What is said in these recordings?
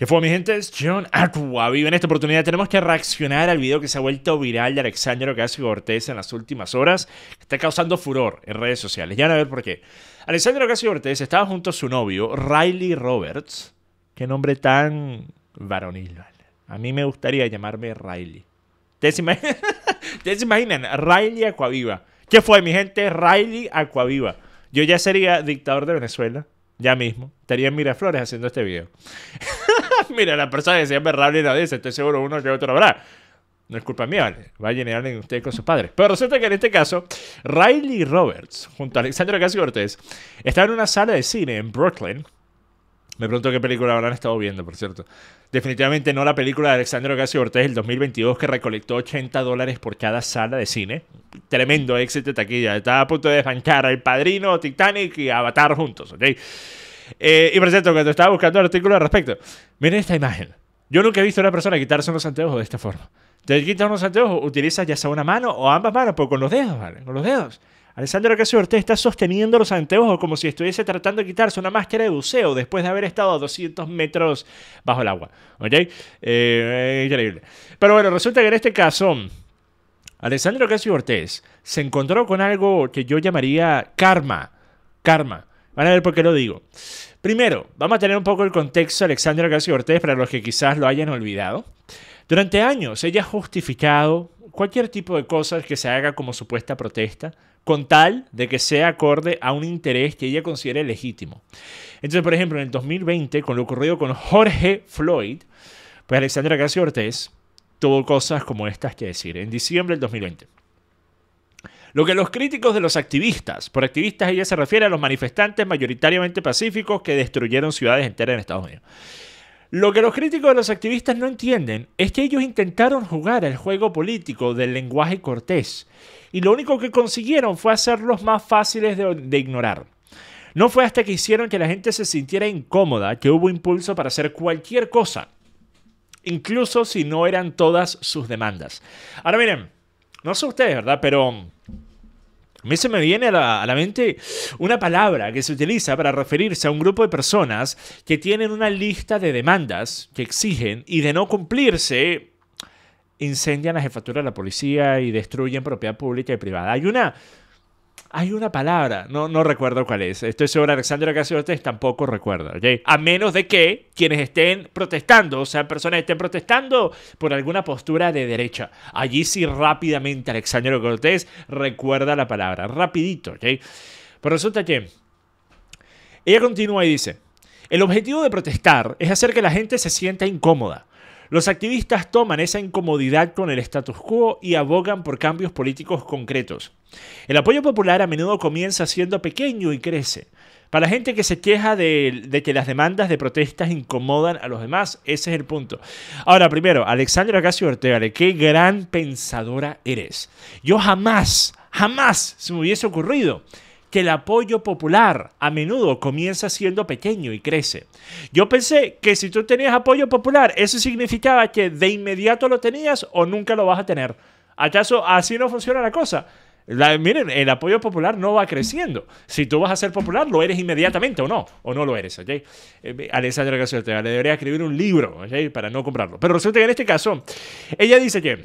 Qué fue mi gente, John Acuaviva en esta oportunidad. Tenemos que reaccionar al video que se ha vuelto viral de Alexander Ocasio Cortés en las últimas horas. Está causando furor en redes sociales. Ya van a ver por qué. Alexander Ocasio Cortés estaba junto a su novio, Riley Roberts. Qué nombre tan varonil. ¿vale? A mí me gustaría llamarme Riley. ¿Ustedes se imaginan? ¿Ustedes se imaginan? Riley Acuaviva ¿Qué fue, mi gente? Riley Acuaviva Yo ya sería dictador de Venezuela. Ya mismo. Estaría en Miraflores haciendo este video. Mira, la persona que se llama Rabli la dice, estoy seguro uno que otro habrá. No es culpa mía, vale. a generar en ustedes con sus padres. Pero resulta que en este caso, Riley Roberts, junto a Alexandra casi Cortés, estaba en una sala de cine en Brooklyn. Me pregunto qué película habrán estado viendo, por cierto. Definitivamente no la película de Alexandra Ocasio Cortés del 2022 que recolectó 80 dólares por cada sala de cine. Tremendo éxito de taquilla. Estaba a punto de desbancar al padrino, Titanic y Avatar juntos, ¿ok? Eh, y por cierto, cuando estaba buscando artículo al respecto, miren esta imagen. Yo nunca he visto a una persona quitarse unos anteojos de esta forma. Te quitas unos anteojos, utilizas ya sea una mano o ambas manos, pero con los dedos, ¿vale? Con los dedos. Alessandro Casio Ortez está sosteniendo los anteojos como si estuviese tratando de quitarse una máscara de buceo después de haber estado a 200 metros bajo el agua. ¿Ok? Eh, increíble. Pero bueno, resulta que en este caso, Alessandro Casio Ortez se encontró con algo que yo llamaría karma. Karma. Van a ver por qué lo digo. Primero, vamos a tener un poco el contexto de Alexandra García Cortés para los que quizás lo hayan olvidado. Durante años ella ha justificado cualquier tipo de cosas que se haga como supuesta protesta con tal de que sea acorde a un interés que ella considere legítimo. Entonces, por ejemplo, en el 2020, con lo ocurrido con Jorge Floyd, pues Alexandra García Cortés tuvo cosas como estas que decir en diciembre del 2020. Lo que los críticos de los activistas, por activistas ella se refiere a los manifestantes mayoritariamente pacíficos que destruyeron ciudades enteras en Estados Unidos. Lo que los críticos de los activistas no entienden es que ellos intentaron jugar el juego político del lenguaje cortés y lo único que consiguieron fue hacerlos más fáciles de, de ignorar. No fue hasta que hicieron que la gente se sintiera incómoda que hubo impulso para hacer cualquier cosa, incluso si no eran todas sus demandas. Ahora miren, no sé ustedes, ¿verdad? Pero a mí se me viene a la, mente una palabra que se utiliza para referirse a un grupo de personas que tienen una lista de demandas que exigen y de no cumplirse incendian la jefatura de la policía y destruyen propiedad pública y privada. Hay una hay una palabra, no, no recuerdo cuál es. Estoy seguro, Alexandra Ocasio tampoco recuerda, A menos de que quienes estén protestando, o sea, personas estén protestando por alguna postura de derecha. Allí sí rápidamente Alexandra Cortés recuerda la palabra, rapidito, Pero resulta que ella continúa y dice, el objetivo de protestar es hacer que la gente se sienta incómoda los activistas toman esa incomodidad con el status quo y abogan por cambios políticos concretos. El apoyo popular a menudo comienza siendo pequeño y crece. Para la gente que se queja de, que las demandas de protestas incomodan a los demás, ese es el punto. Ahora, primero, Alexandra Ocasio Ortega, qué gran pensadora eres. Yo jamás, jamás se me hubiese ocurrido que el apoyo popular a menudo comienza siendo pequeño y crece. Yo pensé que si tú tenías apoyo popular, eso significaba que de inmediato lo tenías o nunca lo vas a tener. ¿Acaso así no funciona la cosa? miren, el apoyo popular no va creciendo. Si tú vas a ser popular, lo eres inmediatamente o no, o no lo eres, ¿ok? Eh, le debería escribir un libro, Para no comprarlo. Pero resulta que en este caso, ella dice que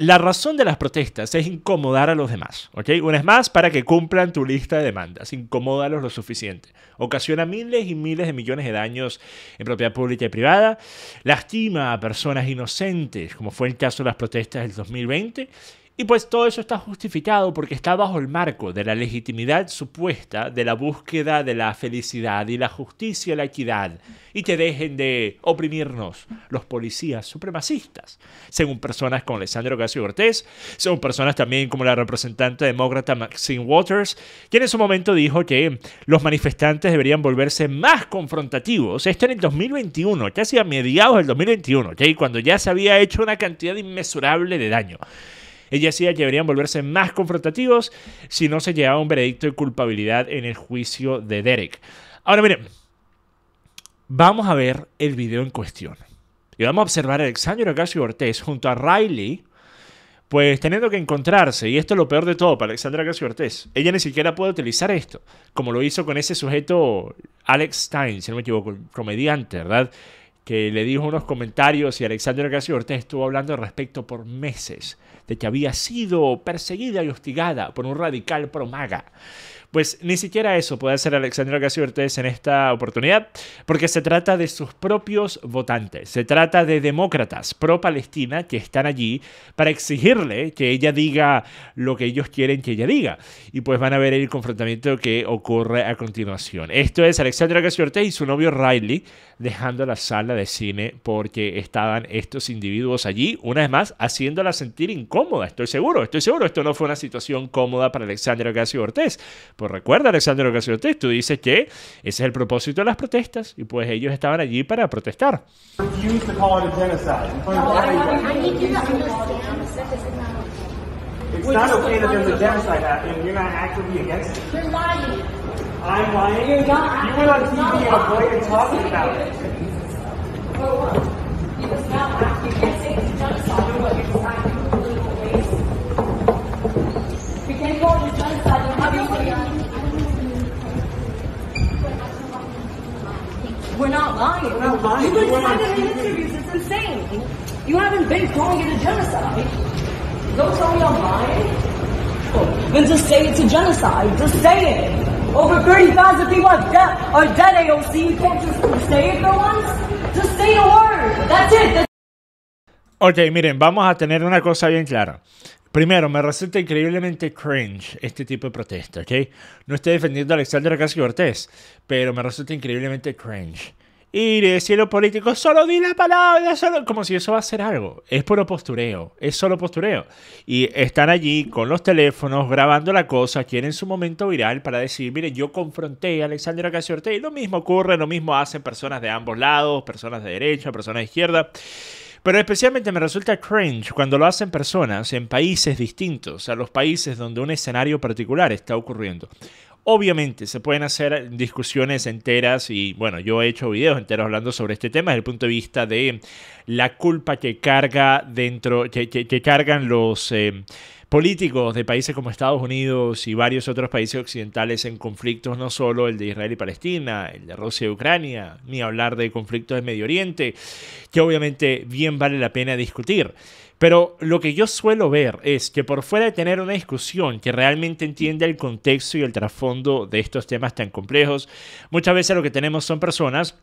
la razón de las protestas es incomodar a los demás, ¿ok? Una más, para que cumplan tu lista de demandas, incomódalos lo suficiente. Ocasiona miles y miles de millones de daños en propiedad pública y privada, lastima a personas inocentes, como fue el caso de las protestas del 2020, y pues todo eso está justificado porque está bajo el marco de la legitimidad supuesta de la búsqueda de la felicidad y la justicia y la equidad. Y que dejen de oprimirnos los policías supremacistas. Según personas como Alessandro Ocasio Cortés, según personas también como la representante demócrata Maxine Waters, quien en su momento dijo que los manifestantes deberían volverse más confrontativos. Esto en el 2021, casi a mediados del 2021, cuando ya se había hecho una cantidad inmesurable de daño. Ella decía que deberían volverse más confrontativos si no se llevaba un veredicto de culpabilidad en el juicio de Derek. Ahora miren, vamos a ver el video en cuestión. Y vamos a observar a Alexandra Ocasio Ortez junto a Riley, pues teniendo que encontrarse, y esto es lo peor de todo para Alexandra Ocasio Ortez, ella ni siquiera puede utilizar esto, como lo hizo con ese sujeto Alex Stein, si no me equivoco, comediante, ¿verdad? Que le dijo unos comentarios y Alexandra Ocasio Ortez estuvo hablando al respecto por meses de que había sido perseguida y hostigada por un radical promaga pues ni siquiera eso puede hacer Alexandra Ocasio Ortez en esta oportunidad, porque se trata de sus propios votantes, se trata de demócratas pro-Palestina que están allí para exigirle que ella diga lo que ellos quieren que ella diga. Y pues van a ver el confrontamiento que ocurre a continuación. Esto es Alexandra Ocasio Ortez y su novio Riley dejando la sala de cine porque estaban estos individuos allí, una vez más, haciéndola sentir incómoda. Estoy seguro, estoy seguro, esto no fue una situación cómoda para Alexandra Ocasio Ortez. Pues recuerda, Alexander Ocasio tú dices que ese es el propósito de las protestas y pues ellos estaban allí para protestar. We're not lying. We're not lying. You've been said in interviews. It's insane. You haven't been calling it a genocide. Don't tell me I'm lying. Then just say it's a genocide. Just say it. Over 30,000 people are dead, are dead AOC. You can't just say it for once. Just say a word. That's it. That's ok, miren, vamos a tener una cosa bien clara. Primero, me resulta increíblemente cringe este tipo de protesta, ¿ok? No estoy defendiendo a Alexander Casio Cortés, pero me resulta increíblemente cringe. Y de cielo político, solo di la palabra, solo... Como si eso va a ser algo. Es puro postureo, es solo postureo. Y están allí con los teléfonos grabando la cosa, quieren su momento viral para decir, mire, yo confronté a Alexander Casio Y lo mismo ocurre, lo mismo hacen personas de ambos lados, personas de derecha, personas de izquierda. Pero especialmente me resulta cringe cuando lo hacen personas en países distintos a los países donde un escenario particular está ocurriendo. Obviamente se pueden hacer discusiones enteras y bueno, yo he hecho videos enteros hablando sobre este tema desde el punto de vista de la culpa que carga dentro, que, cargan los... Eh, políticos de países como Estados Unidos y varios otros países occidentales en conflictos, no solo el de Israel y Palestina, el de Rusia y Ucrania, ni hablar de conflictos de Medio Oriente, que obviamente bien vale la pena discutir. Pero lo que yo suelo ver es que por fuera de tener una discusión que realmente entienda el contexto y el trasfondo de estos temas tan complejos, muchas veces lo que tenemos son personas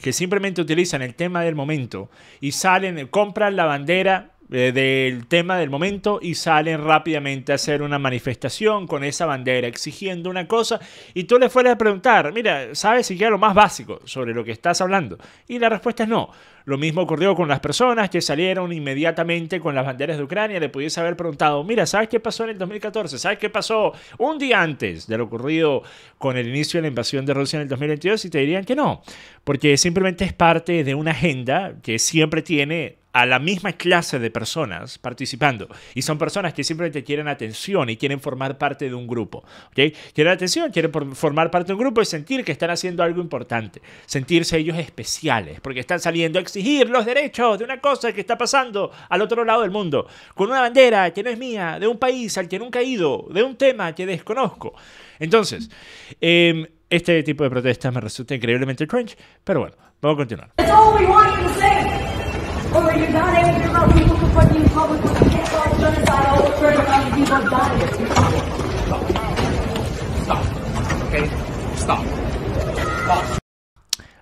que simplemente utilizan el tema del momento y salen, compran la bandera eh, del tema del momento y salen rápidamente a hacer una manifestación con esa bandera exigiendo una cosa y tú le fueras a preguntar, mira, ¿sabes si siquiera lo más básico sobre lo que estás hablando? Y la respuesta es no. Lo mismo ocurrió con las personas que salieron inmediatamente con las banderas de Ucrania, le pudiese haber preguntado, mira, ¿sabes qué pasó en el 2014? ¿Sabes qué pasó un día antes de lo ocurrido con el inicio de la invasión de Rusia en el 2022? Y te dirían que no, porque simplemente es parte de una agenda que siempre tiene a la misma clase de personas participando. Y son personas que simplemente quieren atención y quieren formar parte de un grupo. ¿okay? Quieren atención, quieren formar parte de un grupo y sentir que están haciendo algo importante. Sentirse ellos especiales, porque están saliendo a exigir los derechos de una cosa que está pasando al otro lado del mundo. Con una bandera que no es mía, de un país al que nunca he ido, de un tema que desconozco. Entonces, em, este tipo de protestas me resulta increíblemente cringe, pero bueno, vamos a continuar.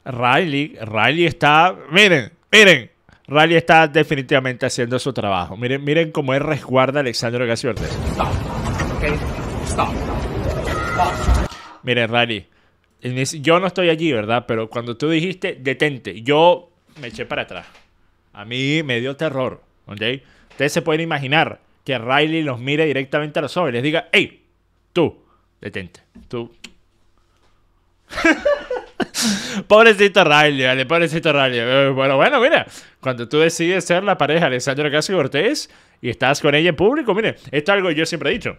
Riley, Riley está. Miren, miren. Riley está definitivamente haciendo su trabajo. Miren, miren cómo él resguarda a Alexandro Ocasio Miren, Riley. Yo no estoy allí, ¿verdad? Pero cuando tú dijiste detente, yo me eché para atrás a mí me dio terror. ¿ok? Ustedes se pueden imaginar que Riley los mire directamente a los ojos y les diga, hey, tú, detente, tú. pobrecito Riley, vale, pobrecito Riley. Eh, bueno, bueno, mira, cuando tú decides ser la pareja de Alexandra cassi Cortés y estás con ella en público, mire, esto es algo que yo siempre he dicho.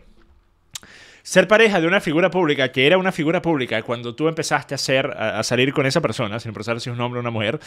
Ser pareja de una figura pública, que era una figura pública cuando tú empezaste a, ser, a, salir con esa persona, sin pensar si es un hombre o una mujer,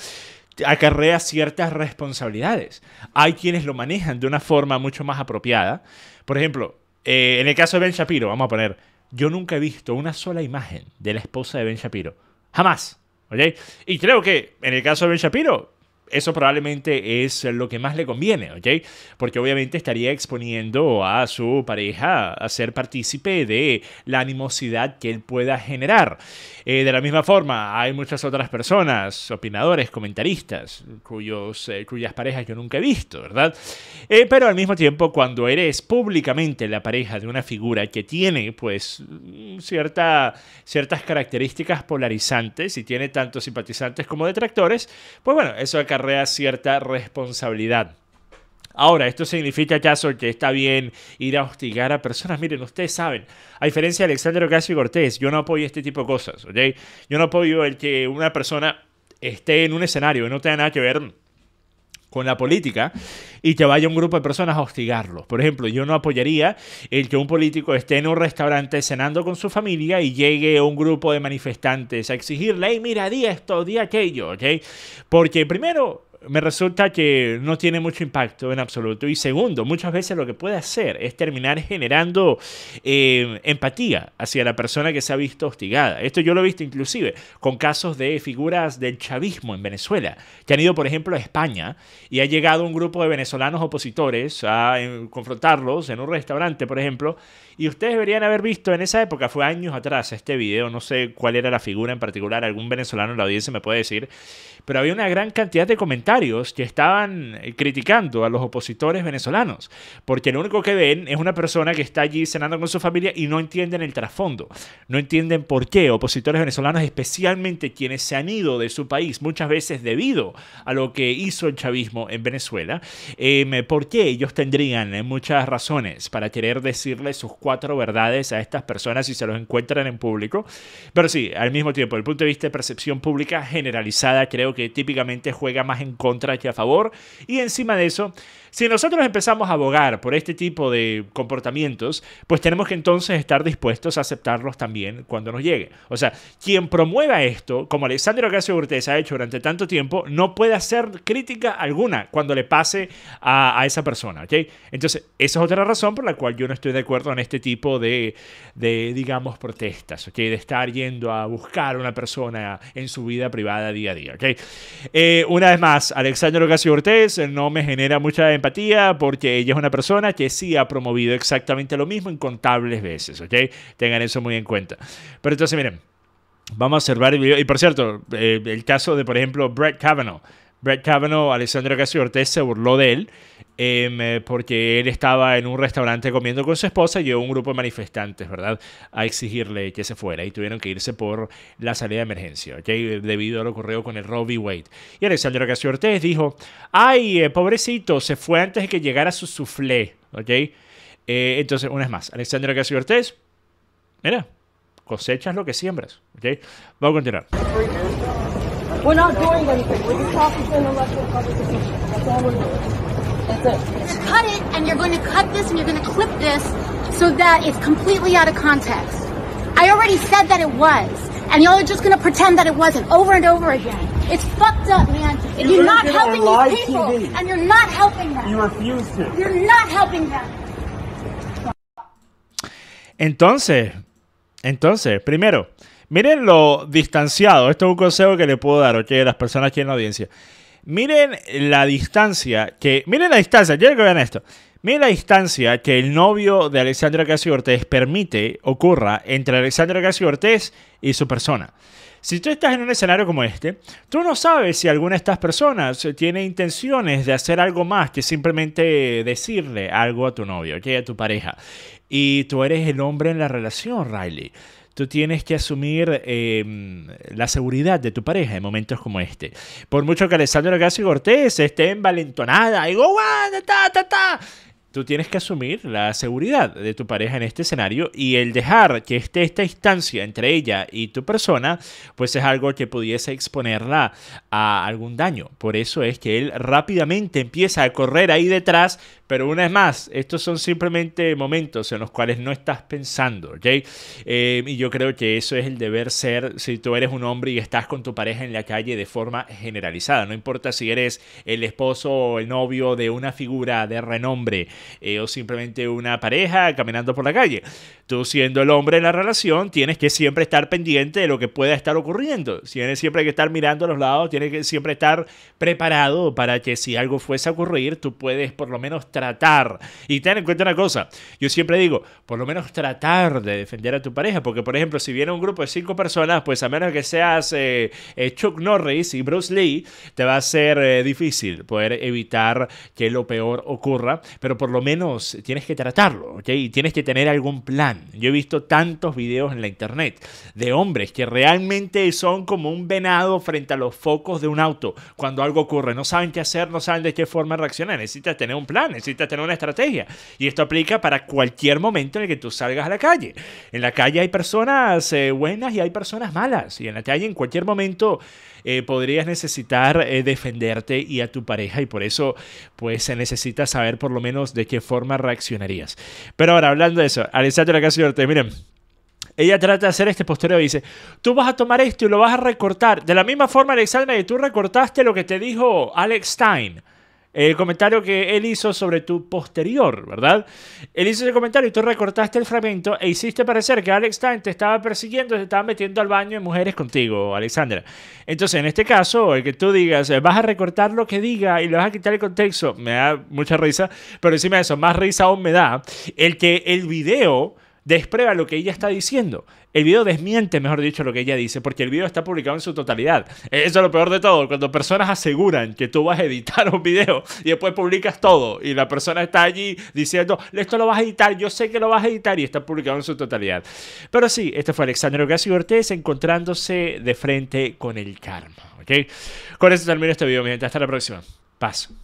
acarrea ciertas responsabilidades. Hay quienes lo manejan de una forma mucho más apropiada. Por ejemplo, eh, en el caso de Ben Shapiro, vamos a poner, yo nunca he visto una sola imagen de la esposa de Ben Shapiro. Jamás. ¿Ok? Y creo que en el caso de Ben Shapiro, eso probablemente es lo que más le conviene, ¿ok? Porque obviamente estaría exponiendo a su pareja a ser partícipe de la animosidad que él pueda generar. Eh, de la misma forma, hay muchas otras personas, opinadores, comentaristas, cuyos, eh, cuyas parejas yo nunca he visto, ¿verdad? Eh, pero al mismo tiempo, cuando eres públicamente la pareja de una figura que tiene, pues, cierta, ciertas características polarizantes y tiene tanto simpatizantes como detractores, pues bueno, eso acá acarrea cierta responsabilidad. Ahora, ¿esto significa acaso que está bien ir a hostigar a personas? Miren, ustedes saben, a diferencia de Alexander Ocasio Cortés, yo no apoyo este tipo de cosas, ¿ok? Yo no apoyo el que una persona esté en un escenario y no tenga nada que ver con la política y que vaya un grupo de personas a hostigarlo. Por ejemplo, yo no apoyaría el que un político esté en un restaurante cenando con su familia y llegue un grupo de manifestantes a exigirle, hey, mira, di esto, di aquello, ¿ok? Porque primero, me resulta que no tiene mucho impacto en absoluto. Y segundo, muchas veces lo que puede hacer es terminar generando em, empatía hacia la persona que se ha visto hostigada. Esto yo lo he visto inclusive con casos de figuras del chavismo en Venezuela, que han ido, por ejemplo, a España y ha llegado un grupo de venezolanos opositores a em, confrontarlos en un restaurante, por ejemplo, y ustedes deberían haber visto en esa época, fue años atrás este video, no sé cuál era la figura en particular, algún venezolano en la audiencia me puede decir, pero había una gran cantidad de comentarios que estaban eh, criticando a los opositores venezolanos, porque lo único que ven es una persona que está allí cenando con su familia y no entienden el trasfondo, no entienden por qué opositores venezolanos, especialmente quienes se han ido de su país, muchas veces debido a lo que hizo el chavismo en Venezuela, eh, por qué ellos tendrían eh, muchas razones para querer decirle sus cuatro verdades a estas personas si se los encuentran en público. Pero sí, al mismo tiempo, desde el punto de vista de percepción pública generalizada, creo que típicamente juega más en contra que a favor. Y encima de eso, si nosotros empezamos a abogar por este tipo de comportamientos, pues tenemos que entonces estar dispuestos a aceptarlos también cuando nos llegue. O sea, quien promueva esto, como Alexander Ocasio Cortez ha hecho durante tanto tiempo, no puede hacer crítica alguna cuando le pase a, esa persona. ¿okay? Entonces, esa es otra razón por la cual yo no estoy de acuerdo en este tipo de, digamos, protestas, ¿okay? de estar yendo a buscar a una persona en su vida privada día a día. ¿okay? Eh, una vez más, Alexandro García no me genera mucha empatía tía porque ella es una persona que sí ha promovido exactamente lo mismo incontables veces, ¿ok? Tengan eso muy en cuenta. Pero entonces, miren, vamos a observar el video. Y por cierto, eh, el caso de, por ejemplo, Brett Kavanaugh. Brett Kavanaugh, Alessandro Casio Ortez se burló de él Em, porque él estaba en un restaurante comiendo con su esposa y llegó un grupo de manifestantes, ¿verdad?, a exigirle que se fuera y tuvieron que irse por la salida de emergencia, ¿ok? Debido a lo ocurrido con el Robbie Wade. Y Alexandra Ocasio Ortez dijo: ¡Ay, eh, pobrecito! Se fue antes de que llegara su soufflé, ¿ok? Eh, entonces, una vez más, Alexandra Ocasio Ortez, mira, cosechas lo que siembras, ¿ok? Vamos a continuar. That's it. Cut it, and you're going to cut this, and you're going to clip this, so that it's completely out of context. I already said that it was, and y'all are just going to pretend that it wasn't over and over again. It's fucked up, man. You you're not helping these people, TV. and you're not helping them. You refuse to. You're not helping them. Entonces, entonces, primero, miren lo distanciado. Esto es un consejo que le puedo dar, ok, a las personas aquí en la audiencia. Miren la distancia que. Miren la distancia, quiero que vean esto. Miren la distancia que el novio de Alexandra Ocasio ortiz permite ocurra entre Alexandra Ocasio ortiz y su persona. Si tú estás en un escenario como este, tú no sabes si alguna de estas personas tiene intenciones de hacer algo más que simplemente decirle algo a tu novio, que a tu pareja. Y tú eres el hombre en la relación, Riley tú tienes que asumir em, la seguridad de tu pareja en momentos como este. Por mucho que Alessandro García Cortés esté envalentonada, digo, ta, ta, ta. Tú tienes que asumir la seguridad de tu pareja en este escenario y el dejar que esté esta instancia entre ella y tu persona, pues es algo que pudiese exponerla a algún daño. Por eso es que él rápidamente empieza a correr ahí detrás pero una vez más, estos son simplemente momentos en los cuales no estás pensando, ¿ok? Em, y yo creo que eso es el deber ser si tú eres un hombre y estás con tu pareja en la calle de forma generalizada. No importa si eres el esposo o el novio de una figura de renombre eh, o simplemente una pareja caminando por la calle. Tú siendo el hombre en la relación tienes que siempre estar pendiente de lo que pueda estar ocurriendo. Tienes siempre que estar mirando a los lados, tienes que siempre estar preparado para que si algo fuese a ocurrir, tú puedes por lo menos tratar. Y ten en cuenta una cosa, yo siempre digo, por lo menos tratar de defender a tu pareja, porque por ejemplo, si viene un grupo de cinco personas, pues a menos que seas eh, eh, Chuck Norris y Bruce Lee, te va a ser eh, difícil poder evitar que lo peor ocurra, pero por lo menos tienes que tratarlo, ¿ok? Y tienes que tener algún plan. Yo he visto tantos videos en la internet de hombres que realmente son como un venado frente a los focos de un auto cuando algo ocurre, no saben qué hacer, no saben de qué forma reaccionar, necesitas tener un plan, necesitas tener una estrategia. Y esto aplica para cualquier momento en el que tú salgas a la calle. En la calle hay personas eh, buenas y hay personas malas. Y en la calle en cualquier momento eh, podrías necesitar eh, defenderte y a tu pareja. Y por eso pues se necesita saber por lo menos de qué forma reaccionarías. Pero ahora, hablando de eso, Alexandra la miren. Ella trata de hacer este posterior y dice, tú vas a tomar esto y lo vas a recortar. De la misma forma, Alexandra, que tú recortaste lo que te dijo Alex Stein el comentario que él hizo sobre tu posterior, ¿verdad? Él hizo ese comentario y tú recortaste el fragmento e hiciste parecer que Alex Time te estaba persiguiendo, te estaba metiendo al baño en mujeres contigo, Alexandra. Entonces, en este caso, el que tú digas, vas a recortar lo que diga y le vas a quitar el contexto, me da mucha risa, pero encima de eso, más risa aún me da el que el video desprueba lo que ella está diciendo. El video desmiente, mejor dicho, lo que ella dice, porque el video está publicado en su totalidad. Eso es lo peor de todo, cuando personas aseguran que tú vas a editar un video y después publicas todo y la persona está allí diciendo, esto lo vas a editar, yo sé que lo vas a editar y está publicado en su totalidad. Pero sí, este fue Alexandre Ocasio Ortez encontrándose de frente con el karma. ¿ok? Con eso termino este video, mi gente. Hasta la próxima. paso